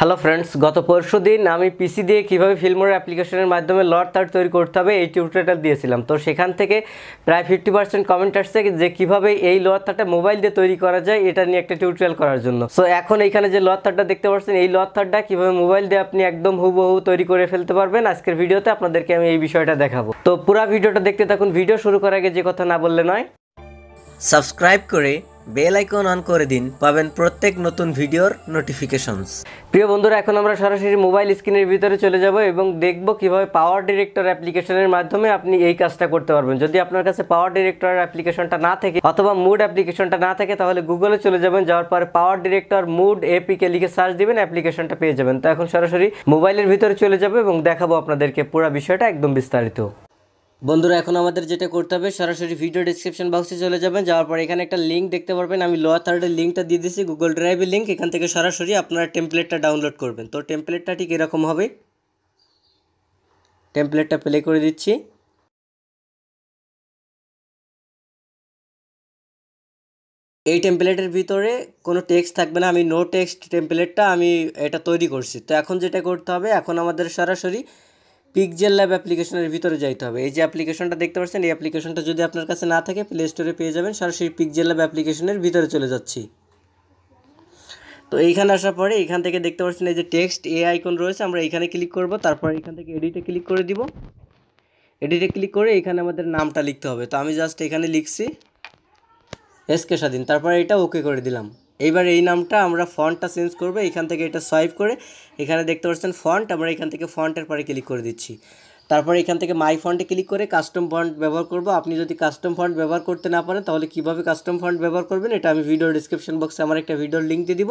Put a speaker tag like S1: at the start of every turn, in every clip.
S1: hello friends গত পরশু দিন আমি পিসি দিয়ে কীভাবে ফিল্মোর অ্যাপ্লিকেশনের মাধ্যমে লট তার তৈরি করতে হবে এই টিউটোরিয়াল দিয়েছিলাম তো সেখান থেকে প্রায় ফিফটি পার্সেন্ট কমেন্ট আসছে যে কীভাবে এই লর থারটা মোবাইল দিয়ে তৈরি করা যায় এটা নিয়ে একটা টিউটোরিয়াল করার জন্য সো এখন এইখানে যে লর থারটা দেখতে পাচ্ছেন এই লর থারটা কীভাবে মোবাইল দিয়ে আপনি একদম হুবহু তৈরি করে ফেলতে পারবেন আজকের ভিডিওতে আপনাদেরকে আমি এই বিষয়টা দেখাবো তো পুরা ভিডিওটা দেখতে থাকুন ভিডিও শুরু করার আগে যে কথা না বললে নয় সাবস্ক্রাইব করে বেল আইকন অন করে দিন পাবেন প্রত্যেক নতুন ভিডিওর নোটিফিকেশনস প্রিয় বন্ধুরা এখন আমরা সরাসরি মোবাইল স্ক্রিনের ভিতরে চলে যাব এবং দেখব কিভাবে পাওয়ার ডিরেক্টর অ্যাপ্লিকেশনের মাধ্যমে আপনি এই কাজটা করতে পারবেন যদি আপনার কাছে পাওয়ার ডিরেক্টর অ্যাপ্লিকেশনটা না থাকে অথবা মুড অ্যাপ্লিকেশনটা না থাকে তাহলে গুগলে চলে যাবেন যাওয়ার পরে পাওয়ার ডিরেক্টর মুড এপিকে লিখে সার্চ দিবেন অ্যাপ্লিকেশনটা পেয়ে যাবেন তো এখন সরাসরি মোবাইলের ভিতরে চলে যাবে এবং দেখাবো আপনাদেরকে পুরো বিষয়টা একদম বিস্তারিত বন্ধুরা এখন আমাদের যেটা করতে হবে সরাসরি ভিডিও ডিসক্রিপশন বক্সে চলে যাবেন যাওয়ার পর এখানে একটা লিঙ্ক দেখতে পারবেন আমি লোয়ার থার্ডের লিঙ্কটা দিয়ে দিয়েছি গুগল ড্রাইভের লিঙ্ক এখান থেকে সরাসরি আপনারা টেমপ্লেটটা ডাউনলোড করবেন তো টেমপ্লেটটা ঠিক এরকম হবে টেমপ্লেটটা প্লে করে দিচ্ছি এই টেমপ্লেটের ভিতরে কোনো টেক্সট থাকবে না আমি নো টেক্সট টেমপ্লেটটা আমি এটা তৈরি করছি তো এখন যেটা করতে হবে এখন আমাদের সরাসরি পিকজেল ল্যাব অ্যাপ্লিকেশনের ভিতরে যাইতে হবে এই যে অ্যাপ্লিকেশনটা দেখতে পাচ্ছেন এই অ্যাপ্লিকেশনটা যদি আপনার কাছে না থাকে প্লে স্টোরে পেয়ে যাবেন সরাসরি পিকজেল ল্যাব অ্যাপ্লিকেশনের ভিতরে চলে যাচ্ছি তো এইখানে আসার পরে এখান থেকে দেখতে পাচ্ছেন এই যে টেক্সট এ আইকন রয়েছে আমরা এখানে ক্লিক করব তারপর এখান থেকে এডিটে ক্লিক করে দিব এডিটে ক্লিক করে এখানে আমাদের নামটা লিখতে হবে তো আমি জাস্ট এখানে লিখছি এসকে স্বাধীন তারপর এটা ওকে করে দিলাম এইবার এই নামটা আমরা ফন্টটা চেঞ্জ করবো এখান থেকে এটা সোয়াইপ করে এখানে দেখতে পাচ্ছেন ফন্ট আমরা এখান থেকে ফন্টের পরে ক্লিক করে দিচ্ছি তারপর এখান থেকে মাই ফন্টে ক্লিক করে কাস্টম ফন্ট ব্যবহার করব আপনি যদি কাস্টম ফন্ট ব্যবহার করতে না পারেন তাহলে কীভাবে কাস্টম ফন্ট ব্যবহার করবেন এটা আমি ভিডিও ডিসক্রিপশন বক্সে আমার একটা ভিডিওর লিঙ্ক দিয়ে দিব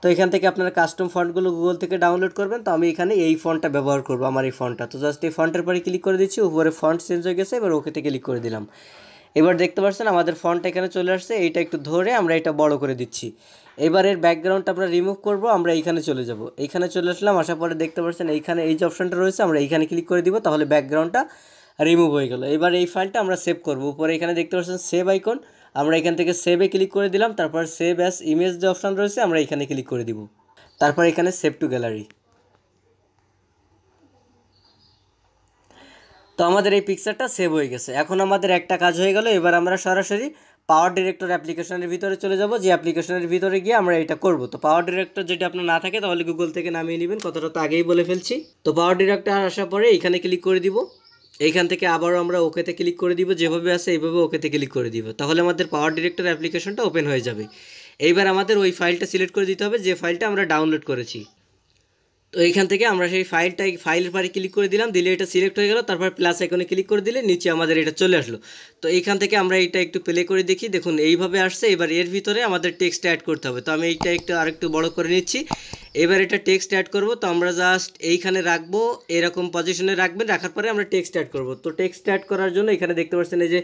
S1: তো এখান থেকে আপনারা কাস্টম ফন্টগুলো গুগল থেকে ডাউনলোড করবেন তো আমি এখানে এই ফন্টটা ব্যবহার করব আমার এই ফন্টটা তো জাস্ট এই ফন্টের পরে ক্লিক করে দিচ্ছি উপরে ফন্ট চেঞ্জ হয়ে গেছে এবার ওকেতে ক্লিক করে দিলাম এবার দেখতে পাচ্ছেন আমাদের ফন্ট এখানে চলে আসছে এইটা একটু ধরে আমরা এটা বড় করে দিচ্ছি এবার এর ব্যাকগ্রাউন্ডটা আমরা রিমুভ করব আমরা এইখানে চলে যাব এইখানে চলে আসলাম আসার পরে দেখতে পাচ্ছেন এইখানে এই যে অপশানটা রয়েছে আমরা এইখানে ক্লিক করে দিব তাহলে ব্যাকগ্রাউন্ডটা রিমুভ হয়ে গেল এবার এই ফাইলটা আমরা সেভ করব উপরে এখানে দেখতে পাচ্ছেন সেভ আইকন আমরা এখান থেকে সেভে ক্লিক করে দিলাম তারপর সেভ অ্যাস ইমেজ যে অপশান রয়েছে আমরা এখানে ক্লিক করে দিব তারপর এখানে সেভ টু গ্যালারি তো আমাদের এই পিকচারটা সেভ হয়ে গেছে এখন আমাদের একটা কাজ হয়ে গেল এবার আমরা সরাসরি পাওয়ার ডিরেক্টর অ্যাপ্লিকেশনের ভিতরে চলে যাব যে অ্যাপ্লিকেশনের ভিতরে গিয়ে আমরা এটা করব তো পাওয়ার ডিরেক্টর যেটা আপনার না থাকে তাহলে গুগল থেকে নামিয়ে নেবেন কথাটা তো আগেই বলে ফেলছি তো পাওয়ার ডিরেক্টর আসার পরে এখানে ক্লিক করে দিব এইখান থেকে আবারও আমরা ওকেতে ক্লিক করে দিব যেভাবে আছে এইভাবে ওকেতে ক্লিক করে দিব তাহলে আমাদের পাওয়ার ডিরেক্টর অ্যাপ্লিকেশনটা ওপেন হয়ে যাবে এইবার আমাদের ওই ফাইলটা সিলেক্ট করে দিতে হবে যে ফাইলটা আমরা ডাউনলোড করেছি তো এইখান থেকে আমরা সেই ফাইলটাই ফাইলের পারে ক্লিক করে দিলাম দিলে এটা সিলেক্ট হয়ে গেল তারপর প্লাস এখানে ক্লিক করে দিলে নিচে আমাদের এটা চলে আসলো তো এইখান থেকে আমরা এটা একটু প্লে করে দেখি দেখুন এইভাবে আসছে এবার এর ভিতরে আমাদের টেক্সট অ্যাড করতে হবে তো আমি এইটা একটু আরেকটু বড় করে নিচ্ছি এবার এটা টেক্সট অ্যাড করব তো আমরা জাস্ট এইখানে রাখবো এরকম পজিশনে রাখবেন রাখার পরে আমরা টেক্সট অ্যাড করব তো টেক্সট অ্যাড করার জন্য এখানে দেখতে পাচ্ছেন এই যে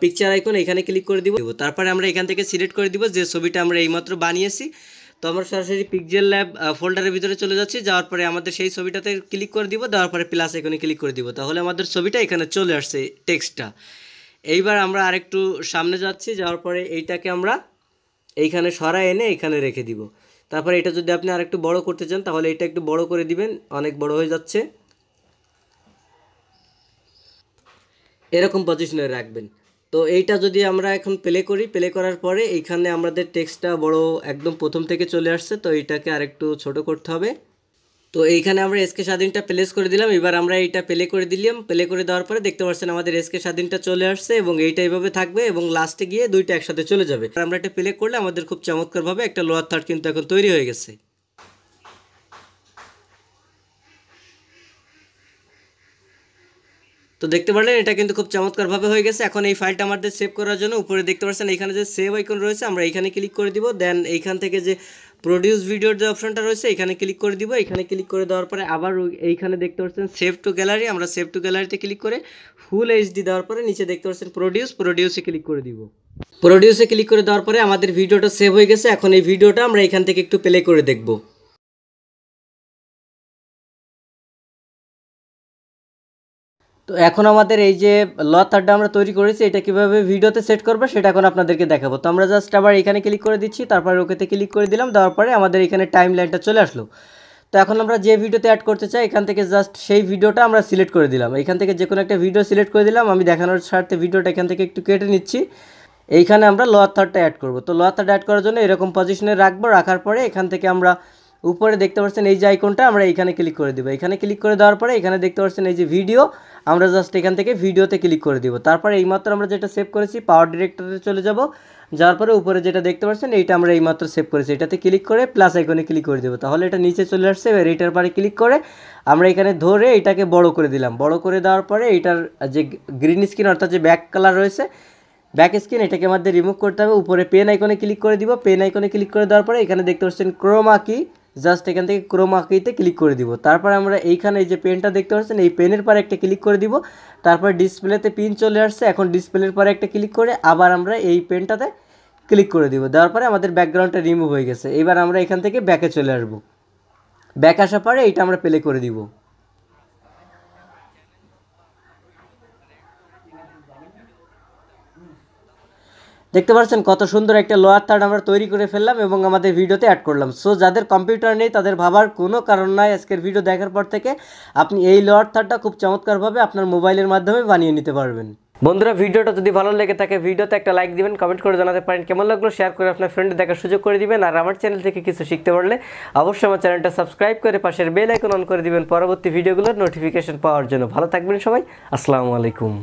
S1: পিকচার আইকন এখানে ক্লিক করে দিব তারপরে আমরা এখান থেকে সিলেক্ট করে দিব যে ছবিটা আমরা এইমাত্র বানিয়েছি তো আমরা সরাসরি পিকজেল ল্যাব ফোল্ডারের ভিতরে চলে যাচ্ছি যাওয়ার পরে আমাদের সেই ছবিটাতে ক্লিক করে দিব দেওয়ার পরে প্লাস এখানে ক্লিক করে দিব তাহলে আমাদের ছবিটা এখানে চলে আসছে টেক্সটটা এইবার আমরা আরেকটু সামনে যাচ্ছি যাওয়ার পরে এইটাকে আমরা এইখানে সরা এনে এখানে রেখে দিব তারপরে এটা যদি আপনি আরেকটু বড় করতে চান তাহলে এটা একটু বড় করে দিবেন অনেক বড় হয়ে যাচ্ছে এরকম পজিশনে রাখবেন তো এইটা যদি আমরা এখন প্লে করি প্লে করার পরে এইখানে আমাদের টেক্সটটা বড় একদম প্রথম থেকে চলে আসছে তো এইটাকে আরেকটু ছোট করতে হবে তো এইখানে আমরা এসকে স্বাধীনটা প্লেস করে দিলাম এবার আমরা এইটা প্লে করে দিলাম প্লে করে দেওয়ার পরে দেখতে পাচ্ছেন আমাদের এসকে স্বাধীনটা চলে আসছে এবং এইটা এইভাবে থাকবে এবং লাস্টে গিয়ে দুইটা একসাথে চলে যাবে আমরা এটা প্লে করলে আমাদের খুব চমৎকারভাবে একটা লোয়ার থার্ড কিন্তু এখন তৈরি হয়ে গেছে তো দেখতে পারলেন এটা কিন্তু খুব চমৎকারভাবে হয়ে গেছে এখন এই ফাইলটা আমাদের সেভ করার জন্য উপরে দেখতে পাচ্ছেন এখানে যে সেভ আইকন রয়েছে আমরা এখানে ক্লিক করে দিব দেন এইখান থেকে যে প্রডিউস ভিডিওর যে অপশনটা রয়েছে এখানে ক্লিক করে দিব এখানে ক্লিক করে দেওয়ার পরে আবার এইখানে দেখতে পাচ্ছেন সেভ টু গ্যালারি আমরা সেভ টু গ্যালারিতে ক্লিক করে ফুল এইচডি দেওয়ার পরে নিচে দেখতে পাচ্ছেন প্রডিউস প্রডিউসে ক্লিক করে দিব প্রডিউসে ক্লিক করে দেওয়ার পরে আমাদের ভিডিওটা সেভ হয়ে গেছে এখন এই ভিডিওটা আমরা এখান থেকে একটু প্লে করে দেখবো তো এখন আমাদের এই যে ল থার্ডটা আমরা তৈরি করেছি এটা কীভাবে ভিডিওতে সেট করবো সেটা এখন আপনাদেরকে দেখাবো তো আমরা জাস্ট আবার এখানে ক্লিক করে দিচ্ছি তারপরে ওকেতে ক্লিক করে দিলাম দেওয়ার পরে আমাদের এখানে টাইম লাইনটা চলে আসলো তো এখন আমরা যে ভিডিওতে অ্যাড করতে চাই এখান থেকে জাস্ট সেই ভিডিওটা আমরা সিলেক্ট করে দিলাম এখান থেকে যে কোনো একটা ভিডিও সিলেক্ট করে দিলাম আমি দেখানোর স্বার্থে ভিডিওটা এখান থেকে একটু কেটে নিচ্ছি এইখানে আমরা লোয়ার থার্ডটা অ্যাড করব তো লোয়ার থার্ড অ্যাড করার জন্য এরকম পজিশনে রাখবো রাখার পরে এখান থেকে আমরা উপরে দেখতে পাচ্ছেন এই যে আইকনটা আমরা এখানে ক্লিক করে দেবো এখানে ক্লিক করে দেওয়ার পরে এখানে দেখতে পাচ্ছেন এই যে ভিডিও আমরা জাস্ট এখান থেকে ভিডিওতে ক্লিক করে দিব তারপরে এইমাত্র আমরা যেটা সেভ করেছি পাওয়ার ডিরেক্টরে চলে যাব যাওয়ার পরে উপরে যেটা দেখতে পাচ্ছেন এইটা আমরা এইমাত্র সেভ করেছি এটাতে ক্লিক করে প্লাস আইকনে ক্লিক করে দেবো তাহলে এটা নিচে চলে আসছে এবার এইটার পরে ক্লিক করে আমরা এখানে ধরে এটাকে বড় করে দিলাম বড় করে দেওয়ার পরে এটার যে গ্রিন স্ক্রিন অর্থাৎ যে ব্যাক কালার রয়েছে ব্যাক স্ক্রিন এটাকে আমাদের রিমুভ করতে হবে উপরে পেন আইকনে ক্লিক করে দিব পেন আইকনে ক্লিক করে দেওয়ার পরে এখানে দেখতে পাচ্ছেন ক্রোমা কি জাস্ট এখান থেকে ক্রোম আঁকিতে ক্লিক করে দিব তারপর আমরা এইখানে এই যে পেনটা দেখতে পাচ্ছেন এই পেনের পরে একটা ক্লিক করে দিব তারপর ডিসপ্লেতে পিন চলে আসছে এখন ডিসপ্লের পরে একটা ক্লিক করে আবার আমরা এই পেনটাতে ক্লিক করে দিব দেওয়ার পরে আমাদের ব্যাকগ্রাউন্ডটা রিমুভ হয়ে গেছে এবার আমরা এখান থেকে ব্যাকে চলে আসবো ব্যাক আসার পরে এটা আমরা প্লে করে দিব দেখতে পাচ্ছেন কত সুন্দর একটা লোয়ার থার্ড আমরা তৈরি করে ফেললাম এবং আমাদের ভিডিওতে অ্যাড করলাম সো যাদের কম্পিউটার নেই তাদের ভাবার কোনো কারণ নাই আজকের ভিডিও দেখার পর থেকে আপনি এই লোয়ার থার্ডটা খুব চমৎকারভাবে আপনার মোবাইলের মাধ্যমে বানিয়ে নিতে পারবেন বন্ধুরা ভিডিওটা যদি ভালো লেগে থাকে ভিডিওতে একটা লাইক দিবেন কমেন্ট করে জানাতে পারেন কেমন লাগলো শেয়ার করে আপনার ফ্রেন্ড দেখার সুযোগ করে দিবেন আর আমার চ্যানেল থেকে কিছু শিখতে পারলে অবশ্যই আমার চ্যানেলটা সাবস্ক্রাইব করে পাশের বেল আইকন অন করে দিবেন পরবর্তী ভিডিওগুলোর নোটিফিকেশন পাওয়ার জন্য ভালো থাকবেন সবাই আসসালামু আলাইকুম